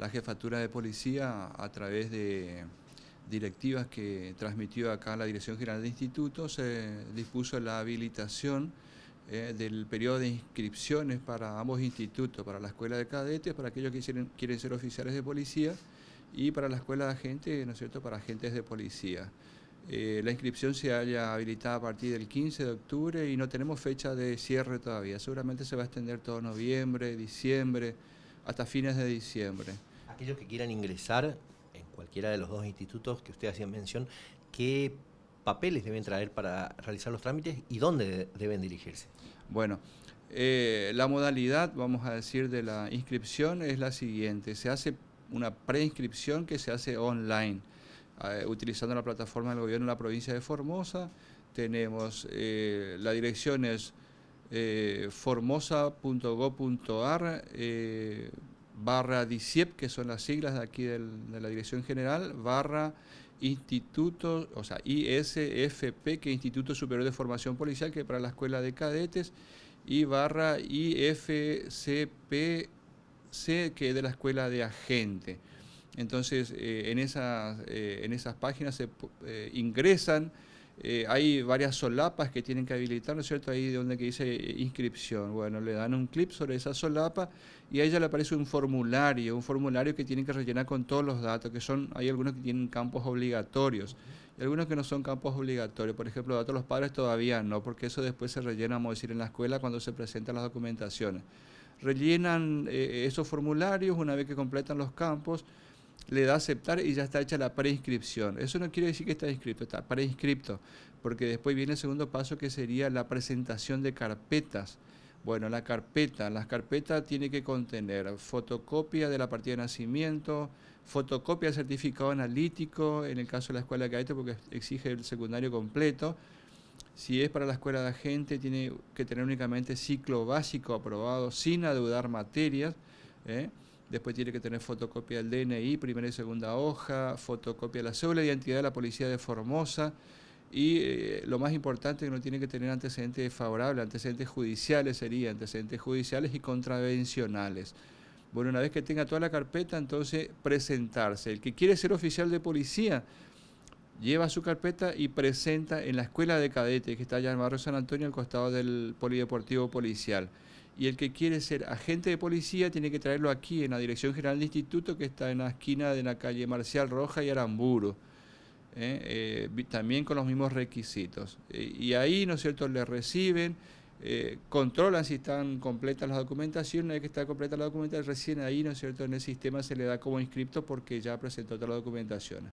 la jefatura de policía a través de directivas que transmitió acá la Dirección General de Institutos, se eh, dispuso la habilitación eh, del periodo de inscripciones para ambos institutos, para la escuela de cadetes, para aquellos que quieren, ser oficiales de policía y para la escuela de agentes, ¿no es cierto?, para agentes de policía. Eh, la inscripción se haya habilitado a partir del 15 de octubre y no tenemos fecha de cierre todavía. Seguramente se va a extender todo noviembre, diciembre, hasta fines de diciembre aquellos que quieran ingresar en cualquiera de los dos institutos que usted hacía mención, ¿qué papeles deben traer para realizar los trámites y dónde deben dirigirse? Bueno, eh, la modalidad, vamos a decir, de la inscripción es la siguiente. Se hace una preinscripción que se hace online, eh, utilizando la plataforma del gobierno de la provincia de Formosa. Tenemos, eh, la dirección es formosa.gov.ar barra DICIEP, que son las siglas de aquí de la Dirección General, barra Instituto, o sea, ISFP, que es Instituto Superior de Formación Policial, que para la Escuela de Cadetes, y barra IFCPC, que es de la Escuela de Agente. Entonces, eh, en, esas, eh, en esas páginas se eh, ingresan eh, hay varias solapas que tienen que habilitar, ¿no es cierto? Ahí donde que dice eh, inscripción. Bueno, le dan un clip sobre esa solapa y a ella le aparece un formulario, un formulario que tienen que rellenar con todos los datos, que son, hay algunos que tienen campos obligatorios y algunos que no son campos obligatorios. Por ejemplo, datos de los padres todavía no, porque eso después se rellena, vamos a decir, en la escuela cuando se presentan las documentaciones. Rellenan eh, esos formularios una vez que completan los campos le da a aceptar y ya está hecha la preinscripción. Eso no quiere decir que está inscrito, está preinscripto, porque después viene el segundo paso que sería la presentación de carpetas. Bueno, la carpeta, las carpetas tiene que contener fotocopia de la partida de nacimiento, fotocopia del certificado analítico, en el caso de la escuela de cadete porque exige el secundario completo. Si es para la escuela de agente, tiene que tener únicamente ciclo básico aprobado sin adeudar materias. ¿eh? después tiene que tener fotocopia del DNI, primera y segunda hoja, fotocopia de la cédula de identidad de la policía de Formosa y eh, lo más importante que no tiene que tener antecedentes favorables, antecedentes judiciales sería, antecedentes judiciales y contravencionales. Bueno, una vez que tenga toda la carpeta, entonces presentarse. El que quiere ser oficial de policía, lleva su carpeta y presenta en la escuela de cadetes que está allá en Barrio San Antonio al costado del Polideportivo Policial. Y el que quiere ser agente de policía tiene que traerlo aquí en la Dirección General del Instituto que está en la esquina de la calle Marcial Roja y Aramburo. ¿eh? Eh, también con los mismos requisitos. Eh, y ahí, ¿no es cierto?, le reciben, controlan si están completas las documentaciones, hay que está completa la documentación, recién ahí, ¿no es cierto?, en el sistema se le da como inscripto porque ya presentó todas las documentaciones.